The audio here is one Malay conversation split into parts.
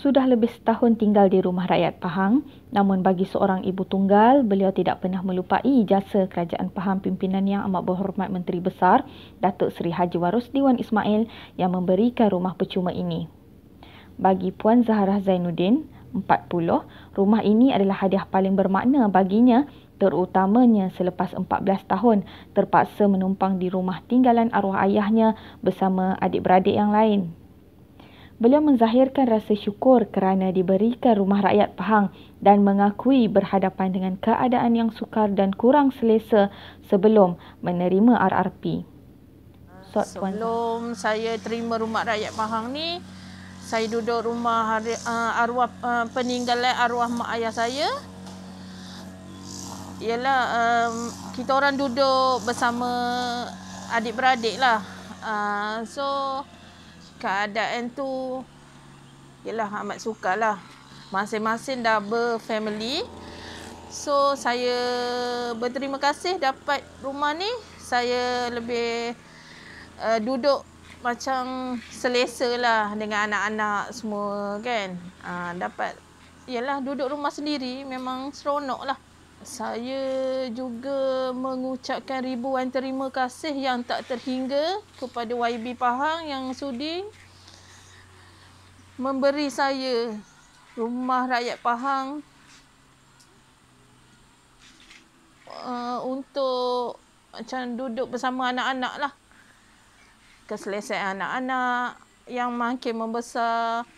sudah lebih setahun tinggal di rumah rakyat Pahang, namun bagi seorang ibu tunggal, beliau tidak pernah melupai jasa kerajaan Pahang pimpinan yang amat berhormat Menteri Besar, Datuk Seri Haji Warus Diwan Ismail yang memberikan rumah percuma ini. Bagi Puan Zaharah Zainuddin, 40, rumah ini adalah hadiah paling bermakna baginya terutamanya selepas 14 tahun terpaksa menumpang di rumah tinggalan arwah ayahnya bersama adik-beradik yang lain beliau menzahirkan rasa syukur kerana diberikan rumah rakyat Pahang dan mengakui berhadapan dengan keadaan yang sukar dan kurang selesa sebelum menerima RRP. So, sebelum tuan. saya terima rumah rakyat Pahang ni, saya duduk rumah hari, uh, arwah uh, peninggalan arwah mak ayah saya. Ialah um, ah, kita orang duduk bersama adik-beradik lah. Uh, so, keadaan tu yalah amat sukarlah. Masing-masing dah berfamily. So saya berterima kasih dapat rumah ni. Saya lebih uh, duduk macam selesa lah dengan anak-anak semua kan. Uh, dapat yalah duduk rumah sendiri memang seronok lah saya juga mengucapkan ribuan terima kasih yang tak terhingga kepada YB Pahang yang sudi memberi saya rumah rakyat Pahang uh, untuk macam duduk bersama anak-anak lah. Keselesaian anak-anak yang makin membesar.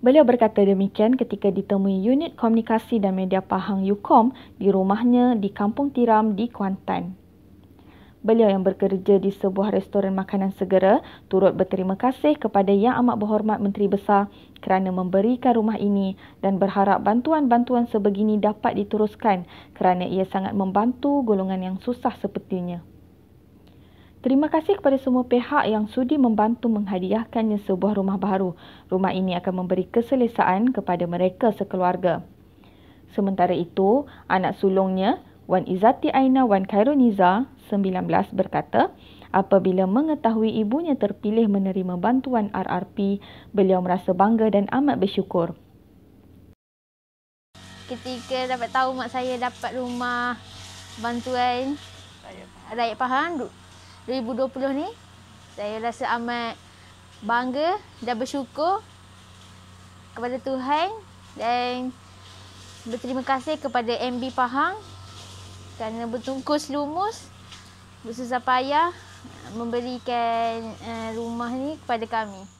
Beliau berkata demikian ketika ditemui unit komunikasi dan media Pahang UKOM di rumahnya di Kampung Tiram di Kuantan. Beliau yang bekerja di sebuah restoran makanan segera turut berterima kasih kepada Yang Amat Berhormat Menteri Besar kerana memberikan rumah ini dan berharap bantuan-bantuan sebegini dapat diteruskan kerana ia sangat membantu golongan yang susah sepertinya. Terima kasih kepada semua pihak yang sudi membantu menghadiahkannya sebuah rumah baru. Rumah ini akan memberi keselesaan kepada mereka sekeluarga. Sementara itu, anak sulungnya, Wan Izati Aina Wan Khairuniza, 19 berkata, apabila mengetahui ibunya terpilih menerima bantuan RRP, beliau merasa bangga dan amat bersyukur. Ketika dapat tahu mak saya dapat rumah bantuan, rakyat Pahang, 2020 ni saya rasa amat bangga dan bersyukur kepada Tuhan dan berterima kasih kepada MB Pahang kerana bertungkus lumus bersusah payah memberikan eh, rumah ni kepada kami.